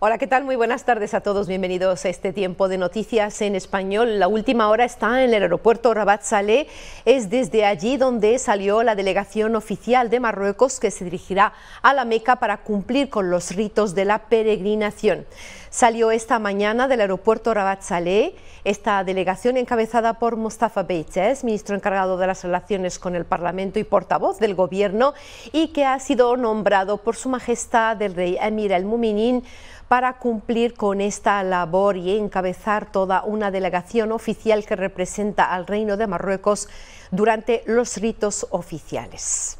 Hola, ¿qué tal? Muy buenas tardes a todos. Bienvenidos a este tiempo de noticias en español. La última hora está en el aeropuerto Rabat salé Es desde allí donde salió la delegación oficial de Marruecos que se dirigirá a la Meca para cumplir con los ritos de la peregrinación. Salió esta mañana del aeropuerto Rabat salé esta delegación encabezada por Mustafa es ministro encargado de las relaciones con el Parlamento y portavoz del gobierno, y que ha sido nombrado por Su Majestad el Rey Emir el Muminin para cumplir con esta labor y encabezar toda una delegación oficial que representa al Reino de Marruecos durante los ritos oficiales.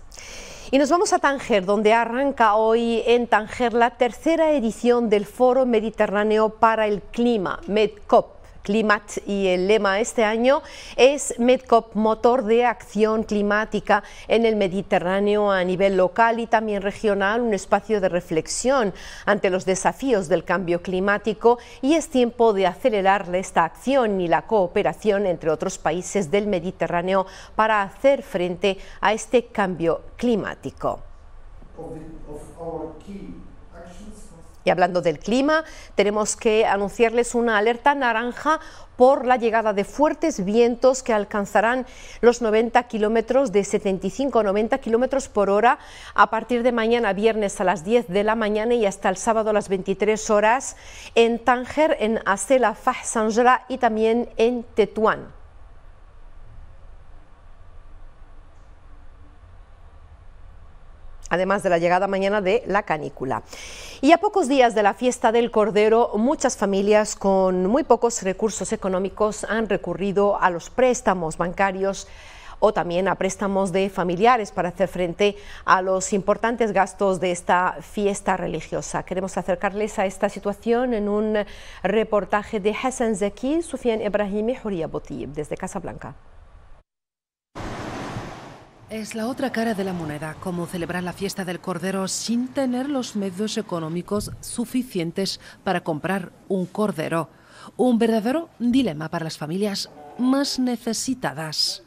Y nos vamos a Tanger, donde arranca hoy en Tanger la tercera edición del Foro Mediterráneo para el Clima, MedCOP Climat y el lema este año es Medcop, motor de acción climática en el Mediterráneo a nivel local y también regional, un espacio de reflexión ante los desafíos del cambio climático y es tiempo de acelerar esta acción y la cooperación entre otros países del Mediterráneo para hacer frente a este cambio climático. Y hablando del clima, tenemos que anunciarles una alerta naranja por la llegada de fuertes vientos que alcanzarán los 90 kilómetros de 75 a 90 kilómetros por hora a partir de mañana viernes a las 10 de la mañana y hasta el sábado a las 23 horas en Tánger, en Asela, Fah y también en Tetuán. además de la llegada mañana de la canícula. Y a pocos días de la fiesta del Cordero, muchas familias con muy pocos recursos económicos han recurrido a los préstamos bancarios o también a préstamos de familiares para hacer frente a los importantes gastos de esta fiesta religiosa. Queremos acercarles a esta situación en un reportaje de Hassan Zaki, Sufian Ibrahim y Huria Botib desde Casablanca. Es la otra cara de la moneda, cómo celebrar la fiesta del cordero sin tener los medios económicos suficientes para comprar un cordero. Un verdadero dilema para las familias más necesitadas.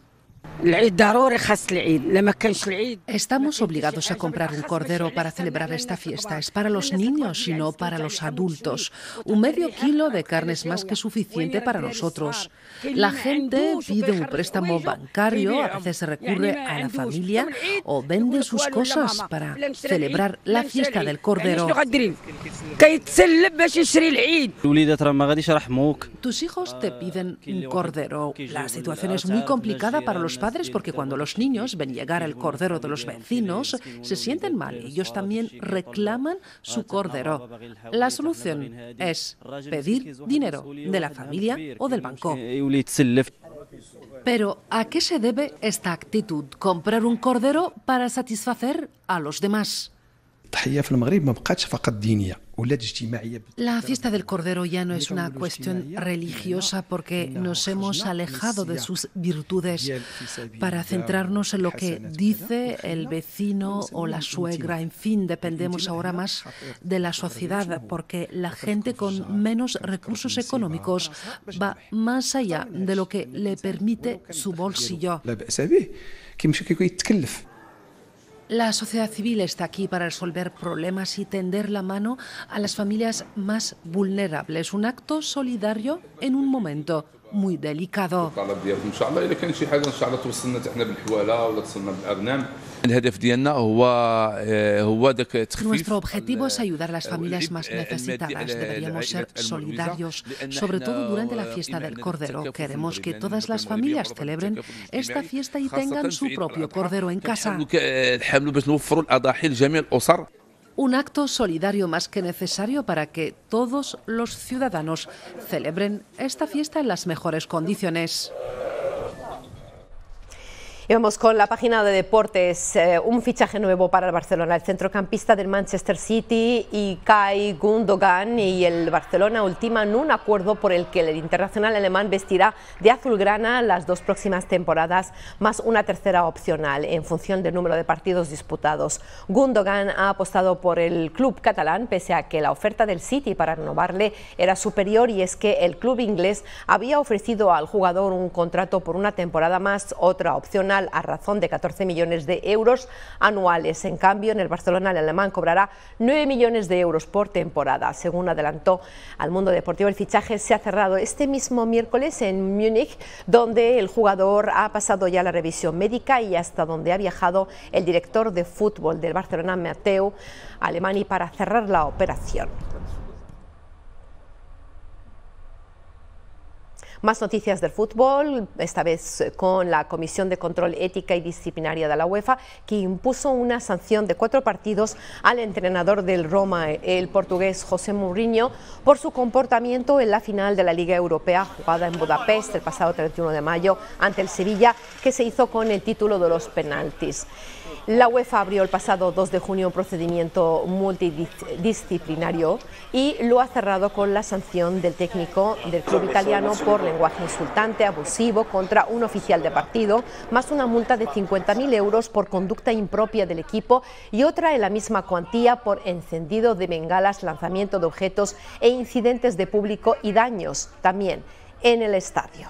Estamos obligados a comprar un cordero para celebrar esta fiesta. Es para los niños y no para los adultos. Un medio kilo de carne es más que suficiente para nosotros. La gente pide un préstamo bancario, a veces recurre a la familia o vende sus cosas para celebrar la fiesta del cordero. Tus hijos te piden un cordero. La situación es muy complicada para los padres porque cuando los niños ven llegar el cordero de los vecinos, se sienten mal. Ellos también reclaman su cordero. La solución es pedir dinero de la familia o del banco. Pero, ¿a qué se debe esta actitud? ¿Comprar un cordero para satisfacer a los demás? La fiesta del Cordero ya no es una cuestión religiosa porque nos hemos alejado de sus virtudes para centrarnos en lo que dice el vecino o la suegra. En fin, dependemos ahora más de la sociedad porque la gente con menos recursos económicos va más allá de lo que le permite su bolsillo. La sociedad civil está aquí para resolver problemas y tender la mano a las familias más vulnerables. Un acto solidario en un momento muy delicado. Nuestro objetivo es ayudar a las familias más necesitadas. Deberíamos ser solidarios, sobre todo durante la fiesta del Cordero. Queremos que todas las familias celebren esta fiesta y tengan su propio Cordero en casa. Un acto solidario más que necesario para que todos los ciudadanos celebren esta fiesta en las mejores condiciones vamos con la página de deportes. Eh, un fichaje nuevo para el Barcelona. El centrocampista del Manchester City, y Kai Gundogan, y el Barcelona ultiman un acuerdo por el que el internacional alemán vestirá de azulgrana las dos próximas temporadas, más una tercera opcional en función del número de partidos disputados. Gundogan ha apostado por el club catalán, pese a que la oferta del City para renovarle era superior, y es que el club inglés había ofrecido al jugador un contrato por una temporada más, otra opcional a razón de 14 millones de euros anuales. En cambio, en el Barcelona el alemán cobrará 9 millones de euros por temporada. Según adelantó al mundo deportivo, el fichaje se ha cerrado este mismo miércoles en Múnich, donde el jugador ha pasado ya la revisión médica y hasta donde ha viajado el director de fútbol del Barcelona, Mateo Alemani, para cerrar la operación. Más noticias del fútbol, esta vez eh, con la Comisión de Control Ética y Disciplinaria de la UEFA, que impuso una sanción de cuatro partidos al entrenador del Roma, el portugués José Mourinho, por su comportamiento en la final de la Liga Europea jugada en Budapest el pasado 31 de mayo ante el Sevilla, que se hizo con el título de los penaltis. La UEFA abrió el pasado 2 de junio un procedimiento multidisciplinario y lo ha cerrado con la sanción del técnico del club italiano por lenguaje insultante, abusivo contra un oficial de partido, más una multa de 50.000 euros por conducta impropia del equipo y otra en la misma cuantía por encendido de bengalas, lanzamiento de objetos e incidentes de público y daños también en el estadio.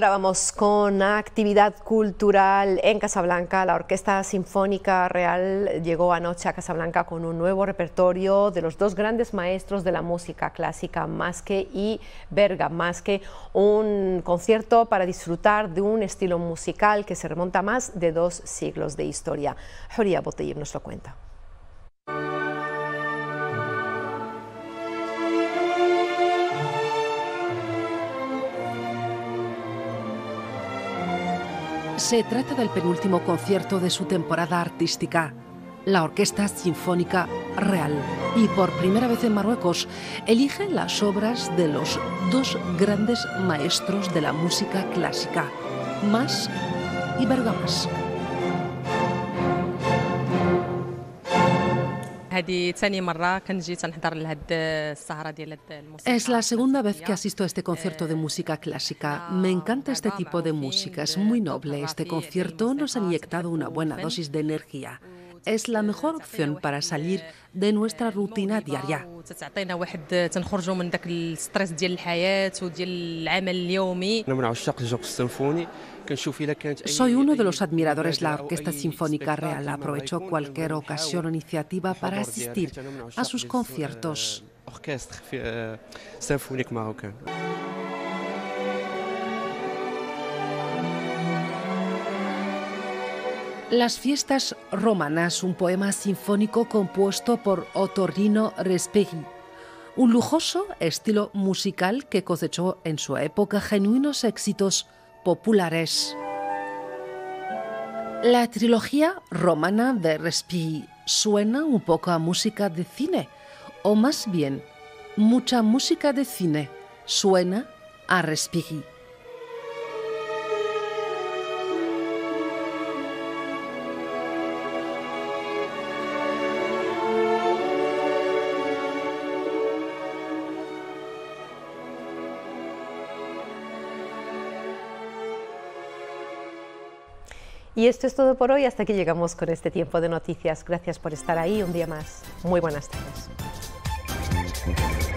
Ahora vamos con actividad cultural en Casablanca. La Orquesta Sinfónica Real llegó anoche a Casablanca con un nuevo repertorio de los dos grandes maestros de la música clásica, Masque y Berga que un concierto para disfrutar de un estilo musical que se remonta a más de dos siglos de historia. Joria Botellín nos lo cuenta. Se trata del penúltimo concierto de su temporada artística, la Orquesta Sinfónica Real. Y por primera vez en Marruecos, elige las obras de los dos grandes maestros de la música clásica, Mas y Bergamas. Es la segunda vez que asisto a este concierto de música clásica. Me encanta este tipo de música, es muy noble. Este concierto nos ha inyectado una buena dosis de energía es la mejor opción para salir de nuestra rutina diaria. Soy uno de los admiradores de la Orquesta Sinfónica Real. Aprovecho cualquier ocasión o iniciativa para asistir a sus conciertos. Las fiestas romanas, un poema sinfónico compuesto por Ottorino Respighi. Un lujoso estilo musical que cosechó en su época genuinos éxitos populares. La trilogía romana de Respighi suena un poco a música de cine, o más bien, mucha música de cine suena a Respighi. Y esto es todo por hoy. Hasta que llegamos con este tiempo de noticias. Gracias por estar ahí un día más. Muy buenas tardes.